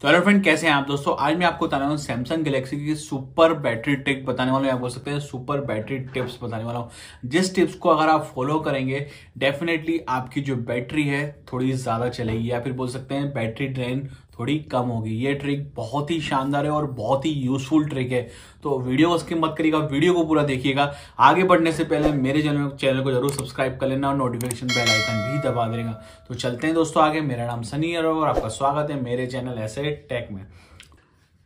तो hello friend कैसे हैं आप दोस्तों आज मैं आपको बता रहा हूँ सैमसंग गैलेक्सी की सुपर बैटरी ट्रिक बताने वाला हूँ आप बोल सकते हैं सुपर बैटरी टिप्स बताने वाला हूँ जिस टिप्स को अगर आप फॉलो करेंगे डेफिनेटली आपकी जो बैटरी है थोड़ी ज़्यादा चलेगी या फिर बोल सकते हैं बैटरी ड्रेन थोड़ी कम होगी ये ट्रिक बहुत ही शानदार है और बहुत ही यूजफुल ट्रिक है तो वीडियो को स्किप मत करिएगा वीडियो को पूरा देखिएगा आगे बढ़ने से पहले मेरे चैनल चैनल को जरूर सब्सक्राइब कर लेना और नोटिफिकेशन बेल आइकन भी दबा देगा तो चलते हैं दोस्तों आगे मेरा नाम सनी और आपका स्वागत है मेरे चैनल ऐसे मेरे टेक में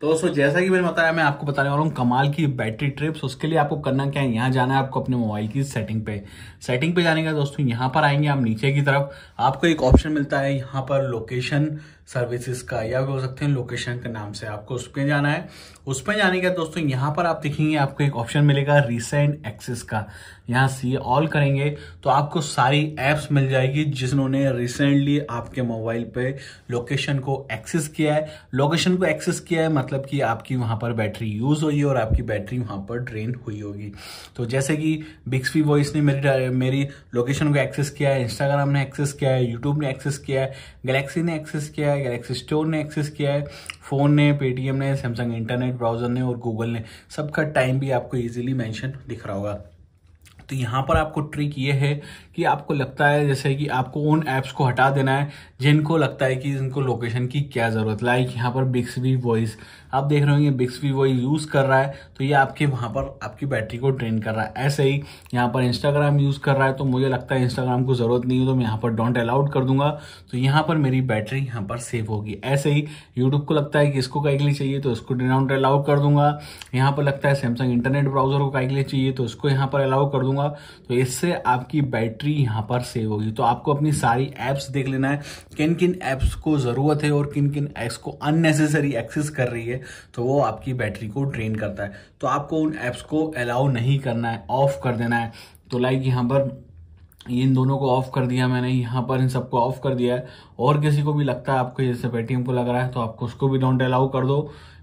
तो दोस्तों जैसा कि मैंने बताया मैं आपको बताने वाला हूँ कमाल की बैटरी ट्रिप्स उसके लिए आपको करना क्या है यहाँ जाना है आपको अपने मोबाइल की सेटिंग पे सेटिंग पे जाने का दोस्तों यहाँ पर आएंगे आप नीचे की तरफ आपको एक ऑप्शन मिलता है यहाँ पर लोकेशन सर्विसेज का या हो सकते हैं लोकेशन के नाम से आपको उस पर जाना है उस पर जाने के दोस्तों यहाँ पर आप देखेंगे आपको एक ऑप्शन मिलेगा रिसेंट एक्सेस का यहाँ सी ऑल करेंगे तो आपको सारी ऐप्स मिल जाएगी जिन्होंने रिसेंटली आपके मोबाइल पे लोकेशन को एक्सेस किया है लोकेशन को एक्सेस किया है मतलब कि आपकी वहाँ पर बैटरी यूज़ हुई और आपकी बैटरी वहाँ पर ड्रेन हुई होगी तो जैसे कि बिक्सफी वॉइस ने मेरी मेरी लोकेशन को एक्सेस किया है इंस्टाग्राम ने एक्सेस किया है यूट्यूब ने एक्सेस किया है गलेक्सी ने एक्सेस किया है है गैलेक्सी स्टोर ने एक्सेस किया है फ़ोन ने पेटीएम ने सैमसंग इंटरनेट ब्राउज़र ने और गूगल ने सबका टाइम भी आपको इजीली मेंशन दिख रहा होगा तो यहाँ पर आपको ट्रिक ये है कि आपको लगता है जैसे कि आपको उन ऐप्स को हटा देना है जिनको लगता है कि इनको लोकेशन की क्या ज़रूरत लाइक यहाँ पर बिक्सबी वॉइस आप देख रहे होंगे बिक्सवी वो यूज़ कर रहा है तो ये आपके वहाँ पर आपकी बैटरी को ड्रेन कर रहा है ऐसे ही यहाँ पर इंस्टाग्राम यूज़ कर रहा है तो मुझे लगता है इंस्टाग्राम को ज़रूरत नहीं है तो मैं यहाँ पर डोंट अलाउड कर दूंगा तो यहाँ पर मेरी बैटरी यहाँ पर सेव होगी ऐसे ही यूट्यूब को लगता है कि इसको कहीं के लिए चाहिए तो इसको डोंट अलाउड कर दूंगा यहाँ पर लगता है सैमसंग इंटरनेट ब्राउजर को कहीं के लिए चाहिए तो इसको यहाँ पर अलाउ कर दूंगा तो इससे आपकी बैटरी यहाँ पर सेव होगी तो आपको अपनी सारी ऐप्स देख लेना है किन किन ऐप्स को ज़रूरत है और किन किन ऐप्स को अननेसेसरी एक्सेस कर रही है तो वो आपकी बैटरी को ड्रेन करता है तो आपको उन ऐप्स को अलाउ नहीं करना है ऑफ कर देना है तो लाइक यहाँ पर इन दोनों को ऑफ कर दिया मैंने यहाँ पर इन सबको ऑफ कर दिया है और किसी को भी लगता है आपको जैसे पेटीएम को लग रहा है तो आपको उसको भी डोंट अलाउ कर दो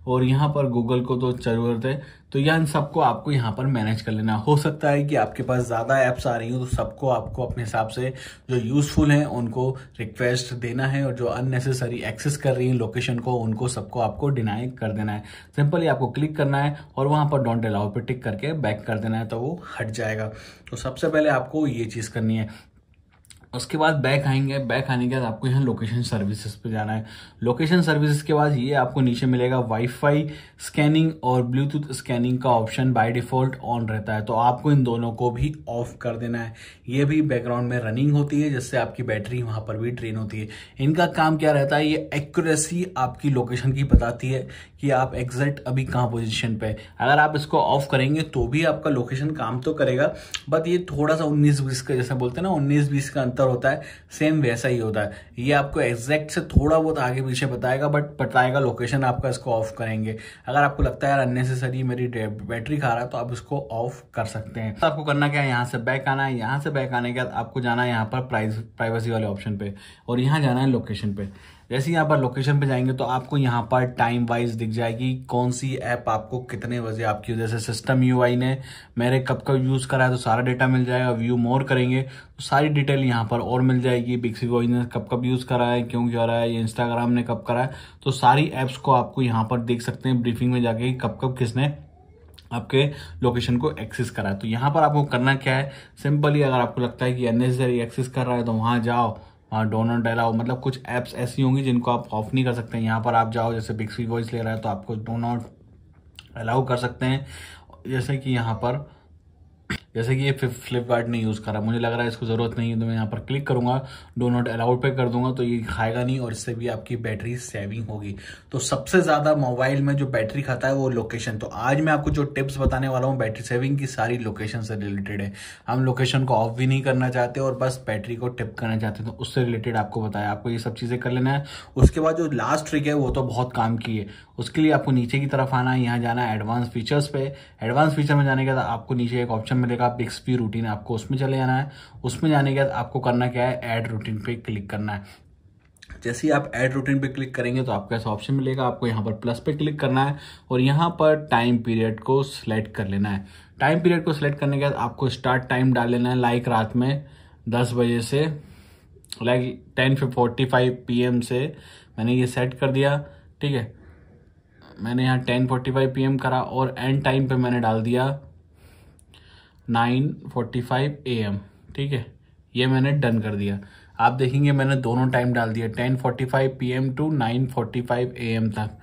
और यहाँ पर गूगल को तो जरूरत है तो यह इन सबको आपको यहाँ पर मैनेज कर लेना हो सकता है कि आपके पास ज़्यादा ऐप्स आ रही हो तो सबको आपको अपने हिसाब से जो यूज़फुल हैं उनको रिक्वेस्ट देना है और जो अननेसेसरी एक्सेस कर रही हैं लोकेशन को उनको सबको आपको डिनाई कर देना है सिंपली आपको क्लिक करना है और वहाँ पर डोंट अलाउ पर टिक करके बैक कर देना है तो वो हट जाएगा तो सबसे पहले आपको ये चीज़ करनी है उसके बाद बैक आएंगे बैक आने के बाद आपको यहाँ लोकेशन सर्विसेज पे जाना है लोकेशन सर्विसेज के बाद ये आपको नीचे मिलेगा वाईफाई स्कैनिंग और ब्लूटूथ स्कैनिंग का ऑप्शन बाय डिफॉल्ट ऑन रहता है तो आपको इन दोनों को भी ऑफ कर देना है ये भी बैकग्राउंड में रनिंग होती है जिससे आपकी बैटरी वहाँ पर भी ड्रेन होती है इनका काम क्या रहता है ये एक्यूरेसी आपकी लोकेशन की बताती है कि आप एग्जैक्ट अभी कहाँ पोजिशन पे अगर आप इसको ऑफ करेंगे तो भी आपका लोकेशन काम तो करेगा बट ये थोड़ा सा उन्नीस बीस का जैसा बोलते हैं ना उन्नीस बीस का अंतर होता है सेम वैसा ही होता है ये आपको एग्जैक्ट से थोड़ा बहुत आगे पीछे बताएगा बट बताएगा लोकेशन आपका इसको ऑफ करेंगे अगर आपको लगता है यार अननेसेसरी मेरी बैटरी खा रहा है तो आप इसको ऑफ कर सकते हैं तो आपको करना क्या है यहाँ से बैक आना है यहाँ से बैक आने के बाद आपको जाना है यहाँ पर प्राइवेसी वाले ऑप्शन पे और यहाँ जाना है लोकेशन पे जैसे यहाँ पर लोकेशन पे जाएंगे तो आपको यहाँ पर टाइम वाइज दिख जाएगी कौन सी ऐप आपको कितने बजे आपकी जैसे सिस्टम यूआई ने मेरे कब कब यूज़ करा है तो सारा डेटा मिल जाएगा व्यू मोर करेंगे तो सारी डिटेल यहाँ पर और मिल जाएगी बिक्सी वॉइज ने कब कब यूज़ करा है क्यों क्या रहा है या इंस्टाग्राम ने कब करा है तो सारी ऐप्स को आपको यहाँ पर देख सकते हैं ब्रीफिंग में जाके कब कब किसने आपके लोकेशन को एक्सेस करा है तो यहाँ पर आपको करना क्या है सिंपली अगर आपको लगता है कि अननेसेसरी एक्सेस कर रहा है तो वहाँ जाओ डोनट हाँ, अलाउ मतलब कुछ ऐप्स ऐसी होंगी जिनको आप ऑफ नहीं कर सकते यहाँ पर आप जाओ जैसे बिक्सी वॉइस ले रहा है तो आपको डोनट अलाउ कर सकते हैं जैसे कि यहाँ पर जैसे कि ये फ्लिपकार्ट ने यूज़ करा मुझे लग रहा है इसको ज़रूरत नहीं है तो मैं यहाँ पर क्लिक करूँगा डो नॉट अलाउड पे कर दूंगा तो ये खाएगा नहीं और इससे भी आपकी बैटरी सेविंग होगी तो सबसे ज़्यादा मोबाइल में जो बैटरी खाता है वो लोकेशन तो आज मैं आपको जो टिप्स बताने वाला हूँ बैटरी सेविंग की सारी लोकेशन से रिलेटेड है हम लोकेशन को ऑफ भी नहीं करना चाहते और बस बैटरी को टिप करना चाहते हैं तो उससे रिलेटेड आपको बताया आपको ये सब चीज़ें कर लेना है उसके बाद जो लास्ट ट्रिक है वो तो बहुत काम की है उसके लिए आपको नीचे की तरफ आना है यहाँ जाना है एडवांस फीचर्स पे एडवांस फीचर में जाने के बाद आपको नीचे एक ऑप्शन मिलेगा आप एक्सपी रूटीन आपको उसमें चले जाना है उसमें जाने के बाद आपको करना क्या है ऐड रूटीन पे क्लिक करना है जैसे ही आप ऐड रूटीन पे क्लिक करेंगे तो आपको ऐसा ऑप्शन मिलेगा आपको यहाँ पर प्लस पे क्लिक करना है और यहाँ पर टाइम पीरियड को सिलेक्ट कर लेना है टाइम पीरियड को सिलेक्ट करने के बाद आपको स्टार्ट टाइम डाल लेना है लाइक रात में दस बजे से लाइक टेन फोर्टी फाइव से मैंने ये सेट कर दिया ठीक है मैंने यहाँ ten forty five P M करा और एंड टाइम पे मैंने डाल दिया nine forty five A M ठीक है ये मैंने डन कर दिया आप देखेंगे मैंने दोनों टाइम डाल दिया ten forty five P M to nine forty five A M तक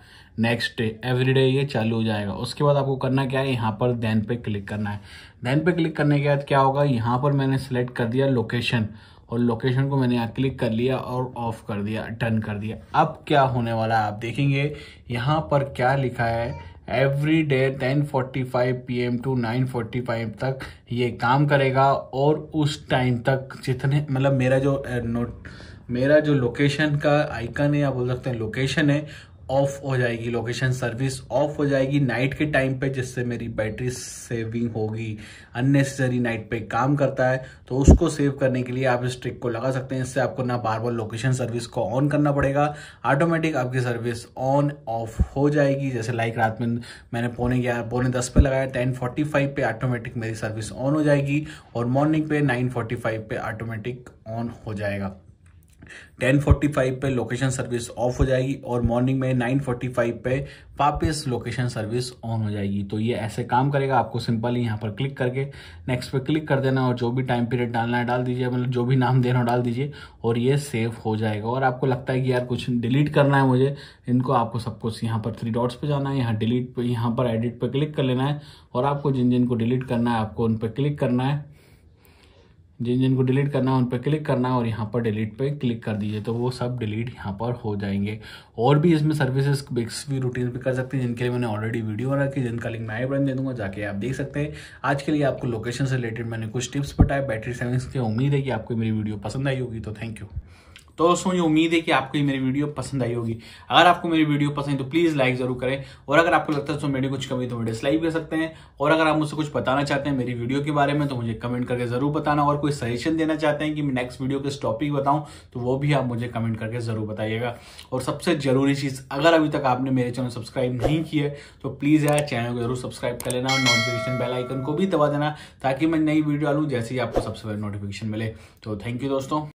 नेक्स्ट डे एवरी डे ये चालू हो जाएगा उसके बाद आपको करना क्या है यहाँ पर दैन पे क्लिक करना है दैन पे क्लिक करने के बाद क्या होगा यहाँ पर मैंने सेलेक्ट कर दिया लोकेशन और लोकेशन को मैंने यहाँ क्लिक कर लिया और ऑफ कर दिया डन कर दिया अब क्या होने वाला है आप देखेंगे यहाँ पर क्या लिखा है every day ten forty five P M to nine forty five तक ये काम करेगा और उस टाइम तक जितने मतलब मेरा जो नोट uh, मेरा जो लोकेशन का आइकन है या बोल सकते हैं लोकेशन है ऑफ हो जाएगी लोकेशन सर्विस ऑफ हो जाएगी नाइट के टाइम पे जिससे मेरी बैटरी सेविंग होगी अननेसेसरी नाइट पे काम करता है तो उसको सेव करने के लिए आप इस ट्रिक को लगा सकते हैं इससे आपको ना बार बार लोकेशन सर्विस को ऑन करना पड़ेगा ऑटोमेटिक आपकी सर्विस ऑन ऑफ हो जाएगी जैसे लाइक रात में मैंने पौने ग्यारह पौने दस पे लगाया टेन फोर्टी फाइव पे ऑटोमेटिक मेरी सर्विस ऑन हो जाएगी और मॉर्निंग पे नाइन फोर्टी फाइव पे ऑटोमेटिक ऑन हो जाएगा 10:45 पे लोकेशन सर्विस ऑफ हो जाएगी और मॉर्निंग में 9:45 पे वापस लोकेशन सर्विस ऑन हो जाएगी तो ये ऐसे काम करेगा आपको सिंपली यहाँ पर क्लिक करके नेक्स्ट पे क्लिक कर देना और जो भी टाइम पीरियड डालना है डाल दीजिए मतलब जो भी नाम देना हो डाल दीजिए और ये सेव हो जाएगा और आपको लगता है कि यार कुछ डिलीट करना है मुझे इनको आपको सब कुछ यहाँ पर थ्री डॉट्स पर जाना है यहाँ डिलीट पर यहाँ पर एडिट पर क्लिक कर लेना है और आपको जिन जिनको डिलीट करना है आपको उन पर क्लिक करना है जिन जिनको डिलीट करना है उन पर क्लिक करना है और यहाँ पर डिलीट पे क्लिक कर दीजिए तो वो सब डिलीट यहाँ पर हो जाएंगे और भी इसमें सर्विसेज बिक्स भी रूटीन भी कर सकते हैं जिनके लिए मैंने ऑलरेडी वीडियो बना की जिनका लिंक मैं आई दे दूंगा जाके आप देख सकते हैं आज के लिए आपको लोकेशन से रिलेटेड मैंने कुछ टिप्स बताए बैटरी सेविंग्स की उम्मीद है कि आपको मेरी वीडियो पसंद आई होगी तो थैंक यू तो दोस्तों मुझे उम्मीद है कि आपको ये मेरी वीडियो पसंद आई होगी अगर आपको मेरी वीडियो पसंद है तो प्लीज़ लाइक जरूर करें और अगर आपको लगता है तो मेरी कुछ कमी तो मैं डिसलाइक कर सकते हैं और अगर आप मुझसे कुछ बताना चाहते हैं मेरी वीडियो के बारे में तो मुझे कमेंट करके ज़रूर बताना और कोई सजेशन देना चाहते हैं कि मैं नेक्स्ट वीडियो किस टॉपिक बताऊँ तो वो भी आप मुझे कमेंट करके ज़रूर बताइएगा और सबसे ज़रूरी चीज़ अगर अभी तक आपने मेरे चैनल सब्सक्राइब नहीं किया तो प्लीज़ यार चैनल को जरूर सब्सक्राइब कर लेना और नोटिफिकेशन बेल आइकन को भी दबा देना ताकि मैं नई वीडियो डालूँ जैसे ही आपको सबसे पहले नोटिफिकेशन मिले तो थैंक यू दोस्तों